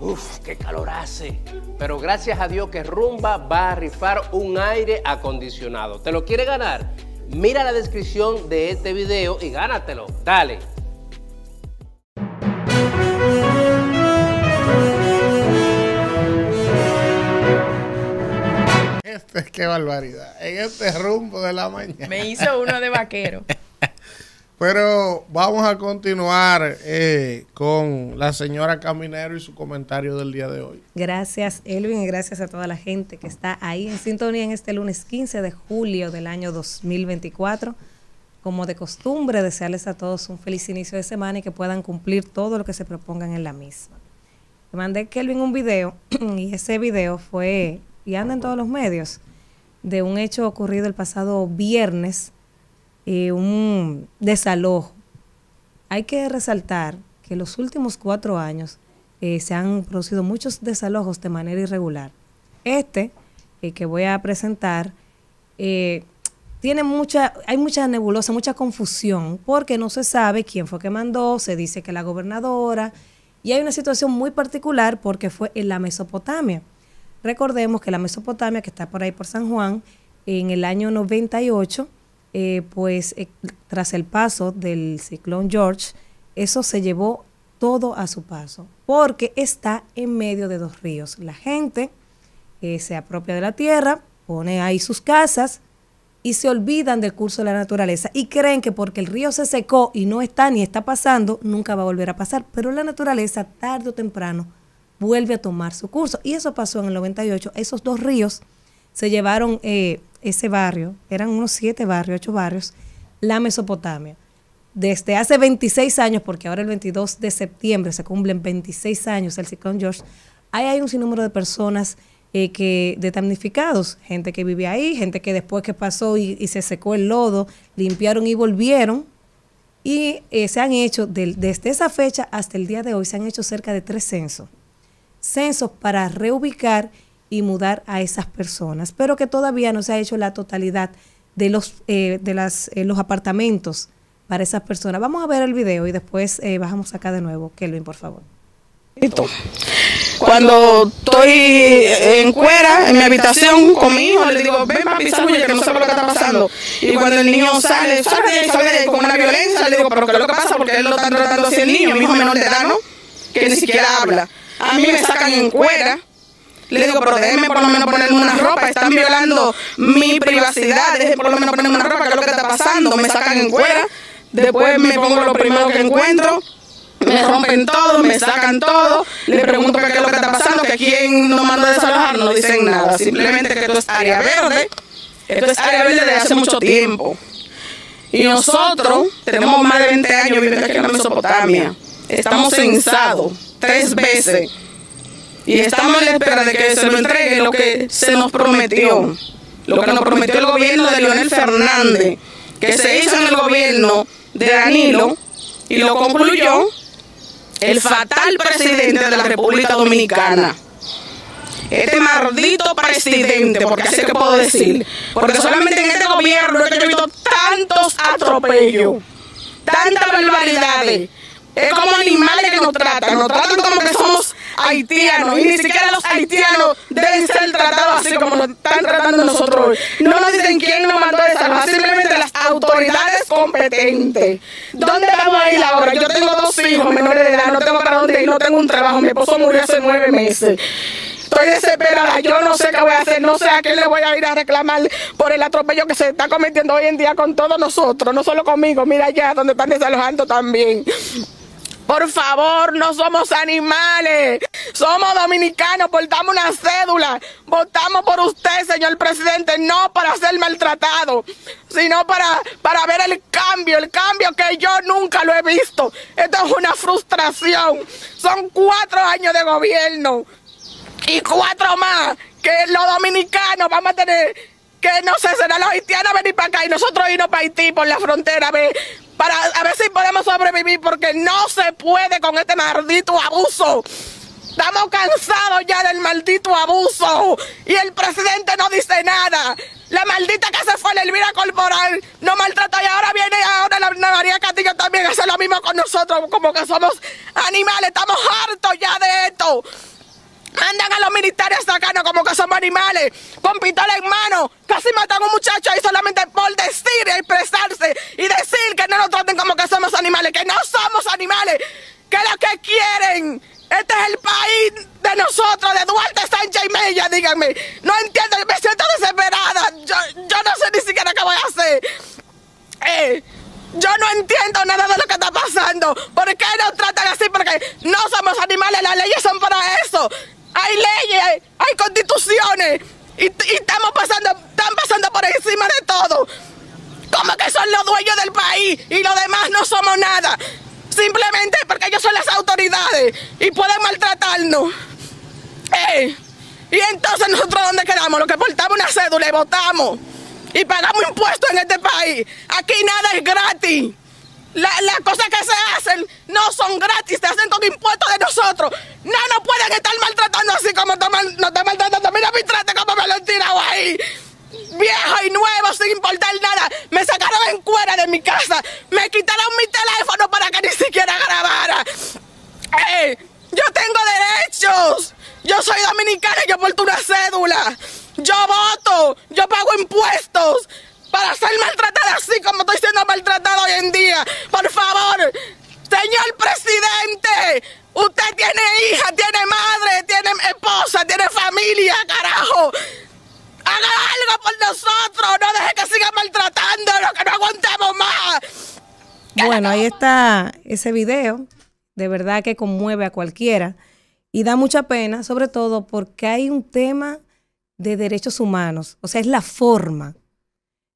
Uf, qué calor hace. Pero gracias a Dios que Rumba va a rifar un aire acondicionado. ¿Te lo quiere ganar? Mira la descripción de este video y gánatelo. Dale. es qué barbaridad. En este rumbo de la mañana. Me hizo uno de vaquero. Pero vamos a continuar eh, con la señora Caminero y su comentario del día de hoy. Gracias, Elvin, y gracias a toda la gente que está ahí en sintonía en este lunes 15 de julio del año 2024. Como de costumbre, desearles a todos un feliz inicio de semana y que puedan cumplir todo lo que se propongan en la misma. Le mandé a Kelvin un video y ese video fue, y anda en todos los medios, de un hecho ocurrido el pasado viernes un desalojo. Hay que resaltar que los últimos cuatro años eh, se han producido muchos desalojos de manera irregular. Este eh, que voy a presentar eh, tiene mucha, hay mucha nebulosa, mucha confusión, porque no se sabe quién fue que mandó, se dice que la gobernadora, y hay una situación muy particular porque fue en la Mesopotamia. Recordemos que la Mesopotamia, que está por ahí por San Juan, en el año 98 eh, pues eh, tras el paso del ciclón George, eso se llevó todo a su paso, porque está en medio de dos ríos. La gente eh, se apropia de la tierra, pone ahí sus casas y se olvidan del curso de la naturaleza y creen que porque el río se secó y no está ni está pasando, nunca va a volver a pasar, pero la naturaleza tarde o temprano vuelve a tomar su curso. Y eso pasó en el 98, esos dos ríos se llevaron eh, ese barrio, eran unos siete barrios, ocho barrios, la Mesopotamia. Desde hace 26 años, porque ahora el 22 de septiembre se cumplen 26 años el ciclón George, ahí hay un sinnúmero de personas eh, que, de damnificados, gente que vivía ahí, gente que después que pasó y, se secó el lodo, limpiaron y volvieron. Y eh, se han hecho, desde esa fecha hasta el día de hoy, se han hecho cerca de tres censos. Censos para reubicar y mudar a esas personas, pero que todavía no se ha hecho la totalidad de los, eh, de las, eh, los apartamentos para esas personas. Vamos a ver el video y después eh, bajamos acá de nuevo. Kelvin, por favor. Cuando estoy eh, en cuera, en mi habitación con mi hijo, le digo, ven papi, huye, que no sé lo que está pasando. Y cuando el niño sale, sale sale con una violencia, le digo, pero ¿qué es lo que pasa? Porque él lo está tratando así el niño, mi hijo menor de edad, ¿no? Que ni siquiera habla. A mí me sacan en cuera, le digo, pero déjenme por lo menos ponerme una ropa, están violando mi privacidad, déjenme por lo menos ponerme una ropa, ¿Qué es lo que está pasando, me sacan en cuera, después me pongo lo primero que encuentro me rompen todo, me sacan todo, le pregunto qué es lo que está pasando, que quién nos manda a desalojar, no dicen nada, simplemente que esto es área verde, esto es área verde desde hace mucho tiempo. Y nosotros tenemos más de 20 años viviendo aquí en la Mesopotamia, estamos censados tres veces y estamos en la espera de que se nos entregue lo que se nos prometió, lo que nos prometió el gobierno de Leonel Fernández, que se hizo en el gobierno de Danilo y lo concluyó el fatal presidente de la República Dominicana. Este maldito presidente, porque así que puedo decir, porque solamente en este gobierno he tantos atropellos, tantas barbaridades es como animales que nos tratan. Nos tratan como que somos haitianos y ni siquiera los haitianos deben ser tratados así como nos están tratando nosotros No nos dicen quién nos mandó a salvar, simplemente las autoridades competentes. ¿Dónde vamos a ir ahora? Yo tengo dos hijos menores de edad, no tengo para dónde ir, no tengo un trabajo. Mi esposo murió hace nueve meses estoy desesperada, yo no sé qué voy a hacer, no sé a quién le voy a ir a reclamar por el atropello que se está cometiendo hoy en día con todos nosotros, no solo conmigo, mira allá donde están desalojando también. Por favor, no somos animales. Somos dominicanos, portamos pues, una cédula. Votamos por usted, señor presidente, no para ser maltratado, sino para, para ver el cambio, el cambio que yo nunca lo he visto. Esto es una frustración. Son cuatro años de gobierno y cuatro más que los dominicanos vamos a tener que no sé, serán los haitianos venir para acá y nosotros irnos para Haití por la frontera, ver para a ver si podemos sobrevivir porque no se puede con este maldito abuso. Estamos cansados ya del maldito abuso y el presidente no dice nada. La maldita que se fue, la Elvira Corporal, no maltrata y ahora viene ahora la, María Castillo también hace lo mismo con nosotros, como que somos animales, estamos hartos ya de esto. Andan a los militares sacarnos como que somos animales, con pistola en mano, casi matan a un muchacho y solo animales, que no somos animales, que lo que quieren. Este es el país de nosotros, de Duarte Sánchez y Mella, díganme. No entiendo, me siento desesperada. Yo, yo no sé ni siquiera qué voy a hacer. Eh, yo no entiendo nada de lo que está pasando. ¿Por qué nos tratan así? Porque no somos animales, las leyes son para eso. Hay leyes, hay constituciones y, y estamos pasando, están pasando por encima de todo. ¿Cómo que son los dueños del país y los demás no somos nada? Simplemente porque ellos son las autoridades y pueden maltratarnos. Eh, y entonces nosotros dónde quedamos? Los que portamos una cédula y votamos y pagamos impuestos en este país. Aquí nada es gratis. Las cosas que se hacen no son gratis, se hacen con impuestos de nosotros. No nos pueden estar maltratando así como nos están maltratando. Mira mi trato como me lo han tirado ahí viejo y nuevo, sin importar nada. Me sacaron en cuera de mi casa. Me quitaron mi teléfono para que ni siquiera grabara. Yo tengo derechos. Yo soy dominicana y yo porto una cédula. Yo voto. Yo pago impuestos. Para ser maltratada así como estoy siendo maltratada hoy en día. Por favor, señor presidente, usted tiene hija, tiene madre, tiene esposa, tiene familia, carajo. ¡Hagan algo por nosotros! ¡No dejen que sigan maltratándonos! ¡Que no aguantemos más! Bueno, ahí está ese video. De verdad que conmueve a cualquiera. Y da mucha pena, sobre todo porque hay un tema de derechos humanos. O sea, es la forma.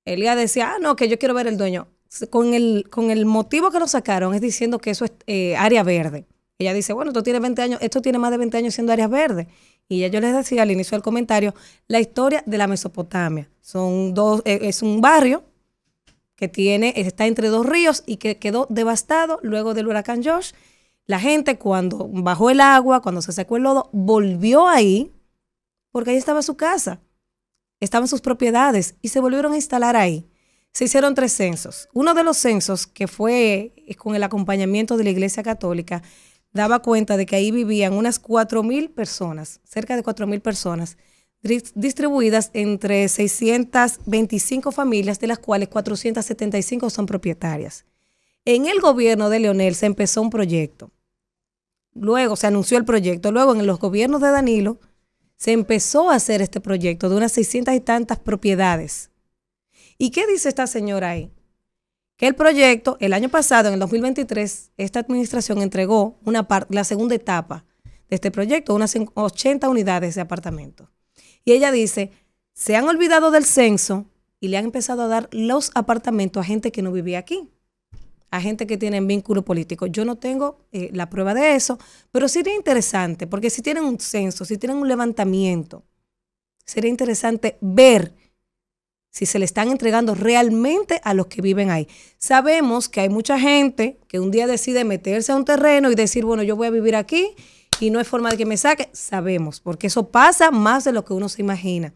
ella decía, ah, no, que yo quiero ver el dueño. Con el, con el motivo que lo sacaron es diciendo que eso es eh, área verde. Ella dice, bueno, esto tiene 20 años, esto tiene más de 20 años siendo área verde. Y ya yo les decía al inicio del comentario la historia de la Mesopotamia. Son dos, eh, es un barrio que tiene, está entre dos ríos y que quedó devastado luego del huracán Josh. La gente cuando bajó el agua, cuando se secó el lodo, volvió ahí porque ahí estaba su casa, estaban sus propiedades y se volvieron a instalar ahí. Se hicieron tres censos. Uno de los censos que fue con el acompañamiento de la Iglesia Católica daba cuenta de que ahí vivían unas 4.000 personas, cerca de 4.000 personas, distribuidas entre 625 familias, de las cuales 475 son propietarias. En el gobierno de Leonel se empezó un proyecto. Luego se anunció el proyecto. Luego en los gobiernos de Danilo se empezó a hacer este proyecto de unas 600 y tantas propiedades. ¿Y qué dice esta señora ahí? que el proyecto, el año pasado, en el 2023, esta administración entregó una la segunda etapa de este proyecto, unas 80 unidades de apartamentos. Y ella dice, se han olvidado del censo y le han empezado a dar los apartamentos a gente que no vivía aquí, a gente que tiene vínculo político. Yo no tengo eh, la prueba de eso, pero sería interesante, porque si tienen un censo, si tienen un levantamiento, sería interesante ver si se le están entregando realmente a los que viven ahí. Sabemos que hay mucha gente que un día decide meterse a un terreno y decir, bueno, yo voy a vivir aquí y no hay forma de que me saque. Sabemos, porque eso pasa más de lo que uno se imagina.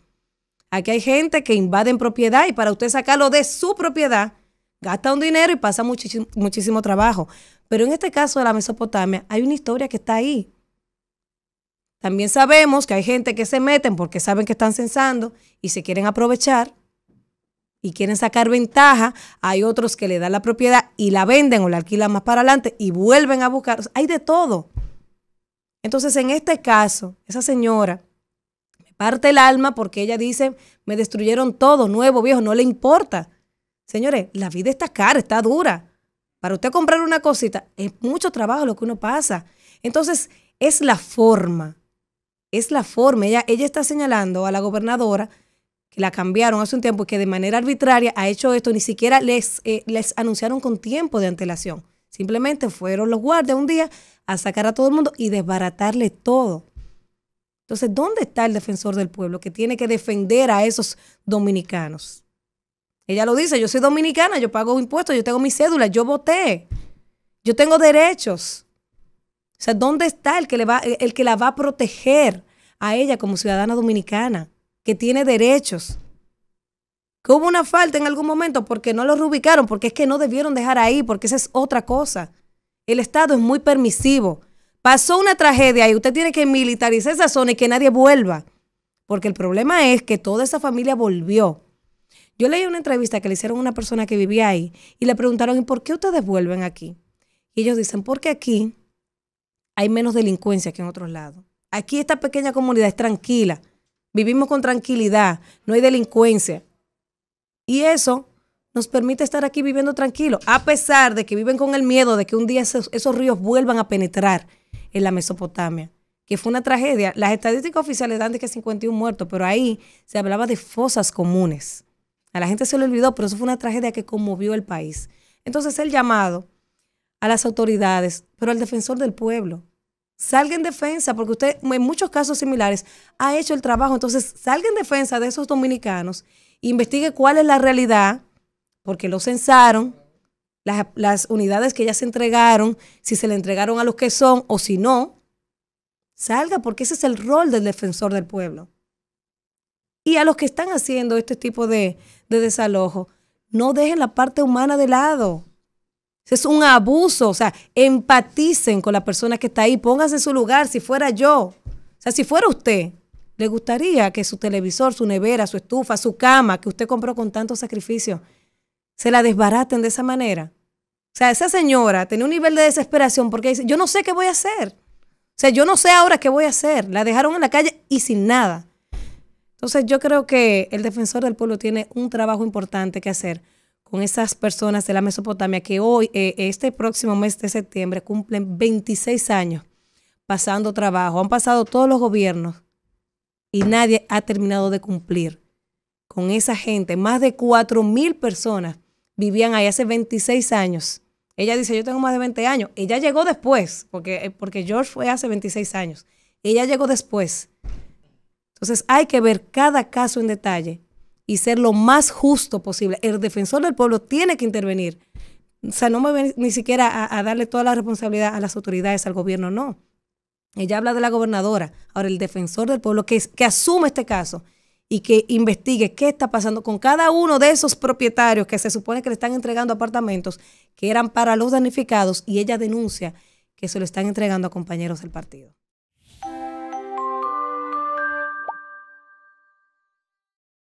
Aquí hay gente que invaden propiedad y para usted sacarlo de su propiedad, gasta un dinero y pasa muchísimo, muchísimo trabajo. Pero en este caso de la Mesopotamia hay una historia que está ahí. También sabemos que hay gente que se meten porque saben que están censando y se quieren aprovechar y quieren sacar ventaja, hay otros que le dan la propiedad y la venden o la alquilan más para adelante y vuelven a buscar. hay de todo. Entonces, en este caso, esa señora me parte el alma porque ella dice, me destruyeron todo, nuevo, viejo, no le importa. Señores, la vida está cara, está dura. Para usted comprar una cosita, es mucho trabajo lo que uno pasa. Entonces, es la forma, es la forma. Ella, ella está señalando a la gobernadora la cambiaron hace un tiempo, y que de manera arbitraria ha hecho esto, ni siquiera les, eh, les anunciaron con tiempo de antelación. Simplemente fueron los guardias un día a sacar a todo el mundo y desbaratarle todo. Entonces, ¿dónde está el defensor del pueblo que tiene que defender a esos dominicanos? Ella lo dice, yo soy dominicana, yo pago impuestos, yo tengo mi cédula, yo voté, yo tengo derechos. O sea, ¿dónde está el que, le va, el que la va a proteger a ella como ciudadana dominicana? que tiene derechos. Que hubo una falta en algún momento porque no lo reubicaron, porque es que no debieron dejar ahí, porque esa es otra cosa. El Estado es muy permisivo. Pasó una tragedia y usted tiene que militarizar esa zona y que nadie vuelva. Porque el problema es que toda esa familia volvió. Yo leí una entrevista que le hicieron a una persona que vivía ahí y le preguntaron, ¿y por qué ustedes vuelven aquí? Y ellos dicen, porque aquí hay menos delincuencia que en otros lados. Aquí esta pequeña comunidad es tranquila vivimos con tranquilidad, no hay delincuencia. Y eso nos permite estar aquí viviendo tranquilo, a pesar de que viven con el miedo de que un día esos, ríos vuelvan a penetrar en la Mesopotamia, que fue una tragedia. Las estadísticas oficiales dan de que 51 muertos, pero ahí se hablaba de fosas comunes. A la gente se le olvidó, pero eso fue una tragedia que conmovió el país. Entonces el llamado a las autoridades, pero al defensor del pueblo, salga en defensa, porque usted en muchos casos similares ha hecho el trabajo. Entonces, salga en defensa de esos dominicanos, investigue cuál es la realidad, porque lo censaron, las, unidades que ya se entregaron, si se le entregaron a los que son o si no. Salga, porque ese es el rol del defensor del pueblo. Y a los que están haciendo este tipo de, de desalojo, no dejen la parte humana de lado. Es un abuso. O sea, empaticen con la persona que está ahí. Pónganse en su lugar. Si fuera yo, o sea, si fuera usted, le gustaría que su televisor, su nevera, su estufa, su cama, que usted compró con tanto sacrificio, se la desbaraten de esa manera. O sea, esa señora tenía un nivel de desesperación porque dice, yo no sé qué voy a hacer. O sea, yo no sé ahora qué voy a hacer. La dejaron en la calle y sin nada. Entonces yo creo que el defensor del pueblo tiene un trabajo importante que hacer con esas personas de la Mesopotamia que hoy, eh, este próximo mes de septiembre, cumplen 26 años pasando trabajo. Han pasado todos los gobiernos y nadie ha terminado de cumplir con esa gente. Más de 4.000 mil personas vivían ahí hace 26 años. Ella dice, yo tengo más de 20 años. Ella llegó después, porque, eh, porque George fue hace 26 años. Ella llegó después. Entonces hay que ver cada caso en detalle y ser lo más justo posible. El defensor del pueblo tiene que intervenir. O sea, no me ven ni siquiera a, darle toda la responsabilidad a las autoridades, al gobierno, no. Ella habla de la gobernadora. Ahora, el defensor del pueblo que, que asume este caso y que investigue qué está pasando con cada uno de esos propietarios que se supone que le están entregando apartamentos que eran para los damnificados y ella denuncia que se lo están entregando a compañeros del partido.